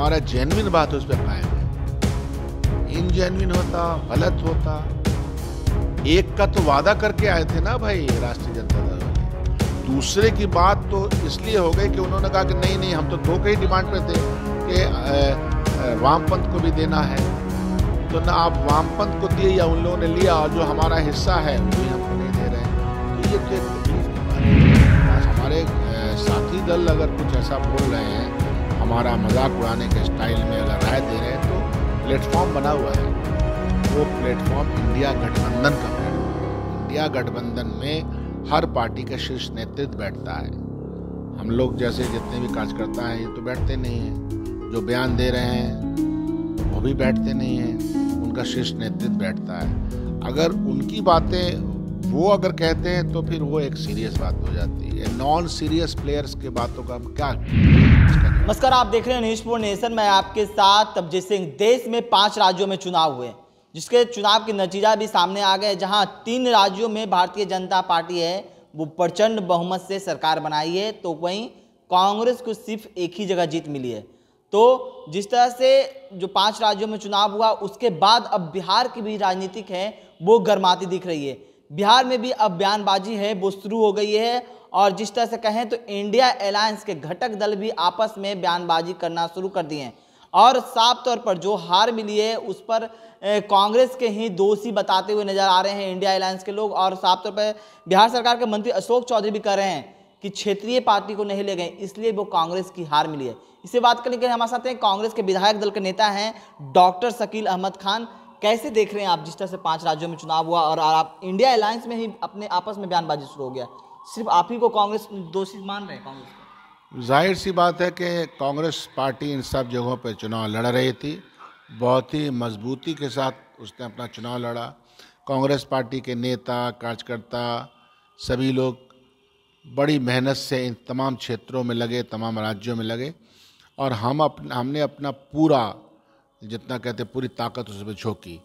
हमारा जेनविन बात उस पर कायम इनजेनविन होता गलत होता एक का तो वादा करके आए थे ना भाई राष्ट्रीय जनता दल दूसरे की बात तो इसलिए हो गई कि उन्होंने कहा कि नहीं नहीं हम तो दो के ही डिमांड पे थे कि वामपंथ को भी देना है तो ना आप वामपंथ को दिए या उन लोगों ने लिया और जो हमारा हिस्सा है वो भी हमको नहीं दे रहे हैं तो ये तो एक तकलीफ हमारे साथी दल अगर कुछ ऐसा बोल रहे हैं हमारा मजाक उड़ाने के स्टाइल में अगर राय दे रहे हैं तो प्लेटफॉर्म बना हुआ है वो प्लेटफॉर्म इंडिया गठबंधन का है इंडिया गठबंधन में हर पार्टी का शीर्ष नेतृत्व बैठता है हम लोग जैसे जितने भी कार्यकर्ता हैं ये तो बैठते नहीं हैं जो बयान दे रहे हैं वो भी बैठते नहीं हैं उनका शीर्ष नेतृत्व बैठता है अगर उनकी बातें वो अगर कहते हैं तो फिर वो एक सीरियस बात हो जाती है नॉन सीरियस प्लेयर्स के बातों का हम क्या नमस्कार आप देख रहे हैं न्यूज नेशन मैं आपके साथ अभिजीत सिंह देश में पांच राज्यों में चुनाव हुए जिसके चुनाव के नतीजा भी सामने आ गए जहां तीन राज्यों में भारतीय जनता पार्टी है वो प्रचंड बहुमत से सरकार बनाई है तो वहीं कांग्रेस को सिर्फ एक ही जगह जीत मिली है तो जिस तरह से जो पांच राज्यों में चुनाव हुआ उसके बाद अब बिहार की भी राजनीतिक है वो गर्माती दिख रही है बिहार में भी अब बयानबाजी है वो शुरू हो गई है और जिस तरह से कहें तो इंडिया एलायंस के घटक दल भी आपस में बयानबाजी करना शुरू कर दिए हैं और साफ तौर पर जो हार मिली है उस पर कांग्रेस के ही दोषी बताते हुए नजर आ रहे हैं इंडिया अलायंस के लोग और साफ तौर पर बिहार सरकार के मंत्री अशोक चौधरी भी कह रहे हैं कि क्षेत्रीय पार्टी को नहीं ले गए इसलिए वो कांग्रेस की हार मिली है इसे बात लिए हमारे साथ हैं कांग्रेस के विधायक दल के नेता हैं डॉक्टर शकील अहमद खान कैसे देख रहे हैं आप जिस तरह से पांच राज्यों में चुनाव हुआ और आप इंडिया अलायंस में ही अपने आपस में बयानबाजी शुरू हो गया सिर्फ आप ही को कांग्रेस दोषी मान रहे हैं कांग्रेस जाहिर सी बात है कि कांग्रेस पार्टी इन सब जगहों पर चुनाव लड़ रही थी बहुत ही मजबूती के साथ उसने अपना चुनाव लड़ा कांग्रेस पार्टी के नेता कार्यकर्ता सभी लोग बड़ी मेहनत से इन तमाम क्षेत्रों में लगे तमाम राज्यों में लगे और हम अपने हमने अपना पूरा जितना कहते पूरी ताकत उसमें झोंकी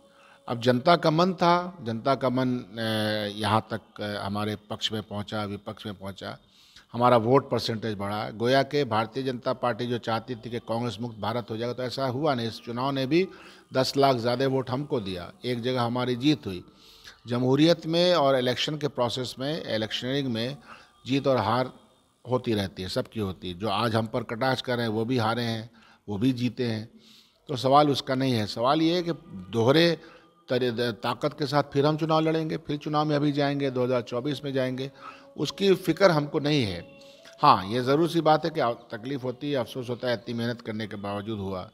अब जनता का मन था जनता का मन यहाँ तक हमारे पक्ष में पहुँचा विपक्ष में पहुँचा हमारा वोट परसेंटेज बढ़ा गोया के भारतीय जनता पार्टी जो चाहती थी कि कांग्रेस मुक्त भारत हो जाएगा तो ऐसा हुआ नहीं इस चुनाव ने भी 10 लाख ज़्यादा वोट हमको दिया एक जगह हमारी जीत हुई जमहूरियत में और इलेक्शन के प्रोसेस में इलेक्शनिंग में जीत और हार होती रहती है सबकी होती है जो आज हम पर कटाक्ष कर रहे हैं वो भी हारे हैं वो भी जीते हैं तो सवाल उसका नहीं है सवाल ये है कि दोहरे ताकत के साथ फिर हम चुनाव लड़ेंगे फिर चुनाव में अभी जाएंगे 2024 में जाएंगे उसकी फ़िक्र हमको नहीं है हाँ ये ज़रूर सी बात है कि तकलीफ़ होती है अफसोस होता है इतनी मेहनत करने के बावजूद हुआ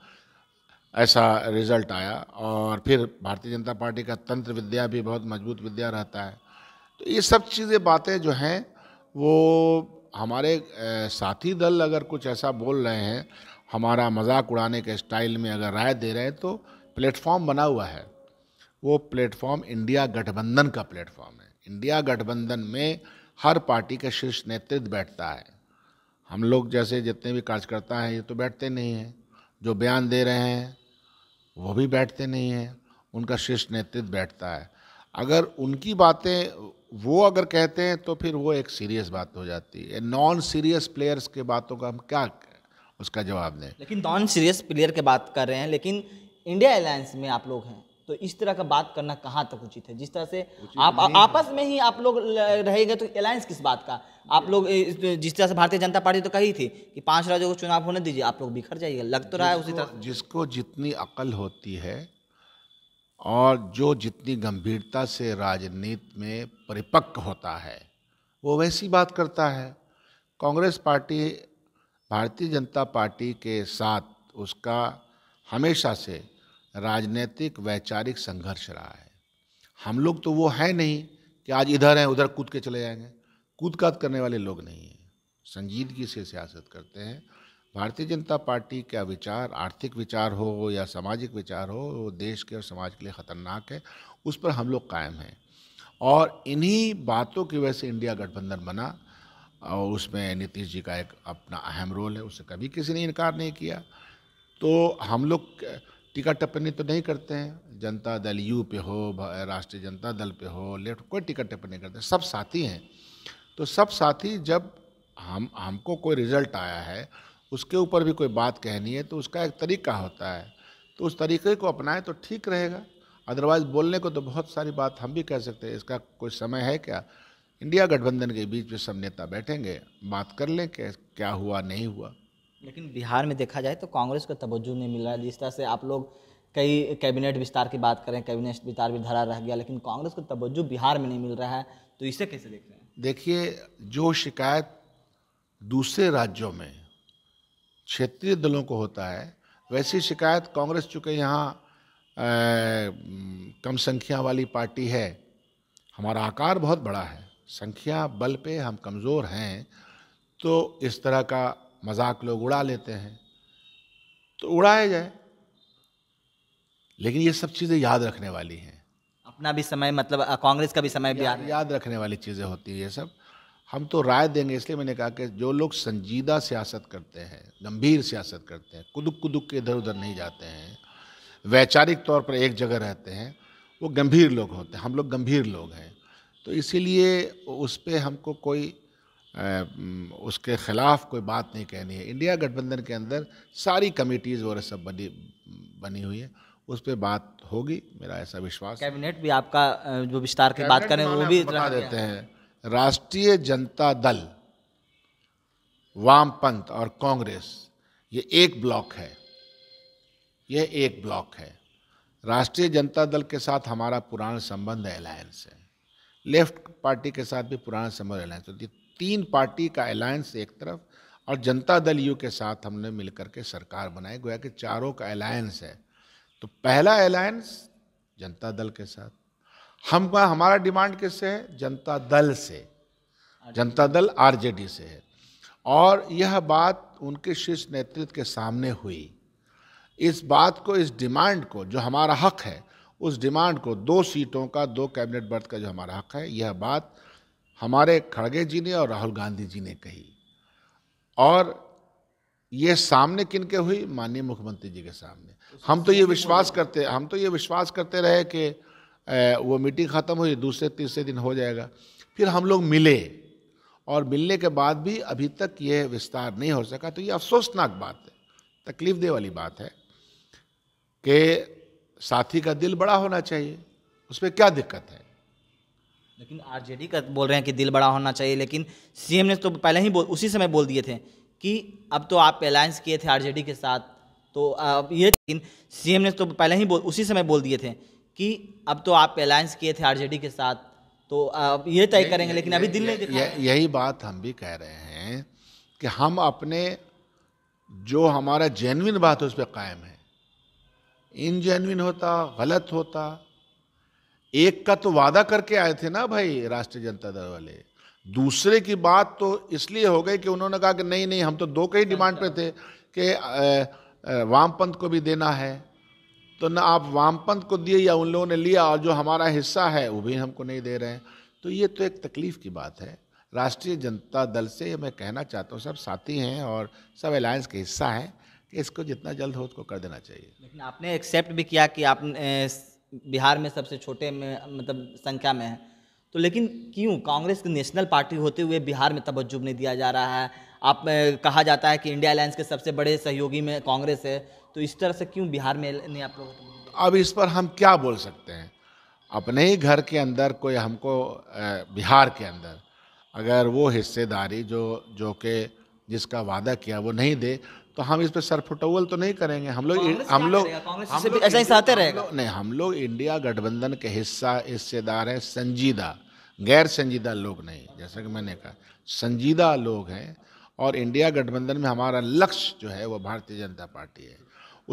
ऐसा रिज़ल्ट आया और फिर भारतीय जनता पार्टी का तंत्र विद्या भी बहुत मजबूत विद्या रहता है तो ये सब चीज़ें बातें जो हैं वो हमारे साथी दल अगर कुछ ऐसा बोल रहे हैं हमारा मजाक उड़ाने के स्टाइल में अगर राय दे रहे हैं तो प्लेटफॉर्म बना हुआ है वो प्लेटफॉर्म इंडिया गठबंधन का प्लेटफॉर्म है इंडिया गठबंधन में हर पार्टी का शीर्ष नेतृत्व बैठता है हम लोग जैसे जितने भी कार्यकर्ता हैं ये तो बैठते नहीं हैं जो बयान दे रहे हैं वो भी बैठते नहीं हैं उनका शीर्ष नेतृत्व बैठता है अगर उनकी बातें वो अगर कहते हैं तो फिर वो एक सीरियस बात हो जाती है नॉन सीरियस प्लेयर्स के बातों का हम क्या उसका जवाब दें लेकिन नॉन सीरियस प्लेयर के बात कर रहे हैं लेकिन इंडिया एलायंस में आप लोग हैं तो इस तरह का बात करना कहाँ तक उचित है जिस तरह से आप आपस में ही आप लोग रहेंगे तो अलायंस किस बात का आप लोग जिस तरह से भारतीय जनता पार्टी तो कही थी कि पांच राज्यों को चुनाव होने दीजिए आप लोग बिखर जाइए लग तो रहा है उसी तरह जिसको जितनी अकल होती है और जो जितनी गंभीरता से राजनीति में परिपक्व होता है वो वैसी बात करता है कांग्रेस पार्टी भारतीय जनता पार्टी के साथ उसका हमेशा से राजनीतिक वैचारिक संघर्ष रहा है हम लोग तो वो है नहीं कि आज इधर हैं उधर कूद के चले जाएंगे कूद काद करने वाले लोग नहीं हैं संजीदगी से सियासत करते हैं भारतीय जनता पार्टी का विचार आर्थिक विचार हो या सामाजिक विचार हो वो देश के और समाज के लिए ख़तरनाक है उस पर हम लोग कायम हैं और इन्हीं बातों की वजह से इंडिया गठबंधन बना और उसमें नीतीश जी का एक अपना अहम रोल है उसे कभी किसी ने इनकार नहीं किया तो हम लोग टिकट टिप्पणी तो नहीं करते हैं जनता दल यू पे हो राष्ट्रीय जनता दल पे हो लेफ्ट कोई टिकट टिप्पणी करते सब साथी हैं तो सब साथी जब हम हमको कोई रिजल्ट आया है उसके ऊपर भी कोई बात कहनी है तो उसका एक तरीका होता है तो उस तरीके को अपनाएं तो ठीक रहेगा अदरवाइज़ बोलने को तो बहुत सारी बात हम भी कह सकते हैं इसका कोई समय है क्या इंडिया गठबंधन के बीच में सब नेता बैठेंगे बात कर लें कि क्या हुआ नहीं हुआ लेकिन बिहार में देखा जाए तो कांग्रेस का तवज्जो नहीं मिल रहा जिस तरह से आप लोग कई कैबिनेट विस्तार की बात करें कैबिनेट विस्तार भी धरा रह गया लेकिन कांग्रेस का तवज्जो बिहार में नहीं मिल रहा है तो इसे कैसे देख रहे हैं देखिए जो शिकायत दूसरे राज्यों में क्षेत्रीय दलों को होता है वैसी शिकायत कांग्रेस चूँकि यहाँ कम संख्या वाली पार्टी है हमारा आकार बहुत बड़ा है संख्या बल पे हम कमज़ोर हैं तो इस तरह का मजाक लोग उड़ा लेते हैं तो उड़ाया जाए लेकिन ये सब चीज़ें याद रखने वाली हैं अपना भी समय मतलब कांग्रेस का भी समय भी याद, याद रखने वाली चीज़ें होती है ये सब हम तो राय देंगे इसलिए मैंने कहा कि जो लोग संजीदा सियासत करते हैं गंभीर सियासत करते हैं कुदुक कुदुक के इधर उधर नहीं जाते हैं वैचारिक तौर पर एक जगह रहते हैं वो गंभीर लोग होते हैं हम लोग गंभीर लोग हैं तो इसीलिए उस पर हमको कोई उसके ख़िलाफ़ कोई बात नहीं कहनी है इंडिया गठबंधन के अंदर सारी कमेटीज़ वगैरह सब बनी बनी हुई है उस पर बात होगी मेरा ऐसा विश्वास कैबिनेट भी आपका जो विस्तार की बात करें वो भी बता देते हैं राष्ट्रीय जनता दल वामपंथ और कांग्रेस ये एक ब्लॉक है यह एक ब्लॉक है राष्ट्रीय जनता दल के साथ हमारा पुराना संबंध है अलायंस है लेफ्ट पार्टी के साथ भी पुराना समर अलायंस होती है तीन पार्टी का अलायंस एक तरफ और जनता दल यू के साथ हमने मिलकर के सरकार बनाई गोया कि चारों का अलायंस है तो पहला अलायंस जनता दल के साथ हम हमारा डिमांड किससे है जनता दल से जनता दल आरजेडी से है और यह बात उनके शीर्ष नेतृत्व के सामने हुई इस बात को इस डिमांड को जो हमारा हक है उस डिमांड को दो सीटों का दो कैबिनेट बर्थ का जो हमारा हक है यह बात हमारे खड़गे जी ने और राहुल गांधी जी ने कही और ये सामने किन के हुई माननीय मुख्यमंत्री जी के सामने हम तो ये विश्वास करते हम तो ये विश्वास करते रहे कि वो मीटिंग ख़त्म हुई दूसरे तीसरे दिन हो जाएगा फिर हम लोग मिले और मिलने के बाद भी अभी तक ये विस्तार नहीं हो सका तो ये अफसोसनाक बात है तकलीफ दे वाली बात है कि साथी का दिल बड़ा होना चाहिए उसमें क्या दिक्कत है लेकिन आरजेडी का बोल रहे हैं कि दिल बड़ा होना चाहिए लेकिन सीएम ने तो पहले ही बोल उसी समय बोल दिए थे कि अब तो आप अलायंस किए थे आरजेडी के साथ तो अब ये लेकिन सीएम ने तो पहले ही बोल उसी समय बोल दिए थे कि अब तो आप अलायंस किए थे आरजेडी के साथ तो अब ये तय करेंगे लेकिन अभी दिल नहीं यही बात हम भी कह रहे हैं कि हम अपने जो हमारा जेनविन बात है उस पर कायम है इनजेन्युइन होता गलत होता एक का तो वादा करके आए थे ना भाई राष्ट्रीय जनता दल वाले दूसरे की बात तो इसलिए हो गई कि उन्होंने कहा कि नहीं नहीं हम तो दो के ही डिमांड पे थे कि वामपंथ को भी देना है तो ना आप वामपंथ को दिए या उन लोगों ने लिया और जो हमारा हिस्सा है वो भी हमको नहीं दे रहे हैं तो ये तो एक तकलीफ़ की बात है राष्ट्रीय जनता दल से मैं कहना चाहता हूँ सब साथी हैं और सब अलायंस के हिस्सा हैं इसको जितना जल्द हो उसको कर देना चाहिए लेकिन आपने एक्सेप्ट भी किया कि आप बिहार में सबसे छोटे में मतलब संख्या में है तो लेकिन क्यों कांग्रेस की नेशनल पार्टी होते हुए बिहार में तवज्जुब नहीं दिया जा रहा है आप कहा जाता है कि इंडिया अलायंस के सबसे बड़े सहयोगी में कांग्रेस है तो इस तरह से क्यों बिहार में नहीं आप लोगों अब इस पर हम क्या बोल सकते हैं अपने ही घर के अंदर कोई हमको बिहार के अंदर अगर वो हिस्सेदारी जो जो के जिसका वादा किया वो नहीं दे तो हम इस पर सरफुटवल तो नहीं करेंगे हम लोग हम लोग ऐसा ही रहेगा नहीं हम लोग इंडिया गठबंधन के हिस्सा हिस्सेदार हैं संजीदा गैर संजीदा लोग नहीं जैसा कि मैंने कहा संजीदा लोग हैं और इंडिया गठबंधन में हमारा लक्ष्य जो है वो भारतीय जनता पार्टी है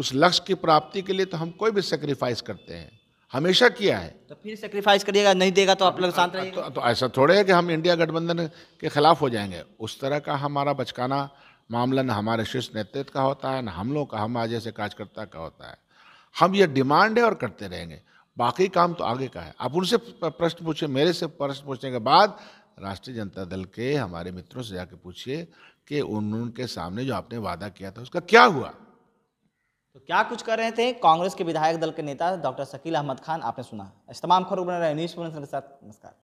उस लक्ष्य की प्राप्ति के लिए तो हम कोई भी सेक्रीफाइस करते हैं हमेशा किया है तो फिर सेक्रीफाइस करिएगा नहीं देगा तो आप लोग शांत रहेंगे तो, तो ऐसा थोड़े है कि हम इंडिया गठबंधन के खिलाफ हो जाएंगे उस तरह का हमारा बचकाना मामला न हमारे शीर्ष नेतृत्व का होता है न हम लोग का हम जैसे कार्यकर्ता का होता है हम ये डिमांड है और करते रहेंगे बाकी काम तो आगे का है आप उनसे प्रश्न पूछे मेरे से प्रश्न पूछने के बाद राष्ट्रीय जनता दल के हमारे मित्रों से जाके पूछिए कि उन उनके सामने जो आपने वादा किया था उसका क्या हुआ तो क्या कुछ कर रहे थे कांग्रेस के विधायक दल के नेता डॉक्टर शकील अहमद खान आपने सुना इस तमाम खबरों रहे न्यूज के साथ नमस्कार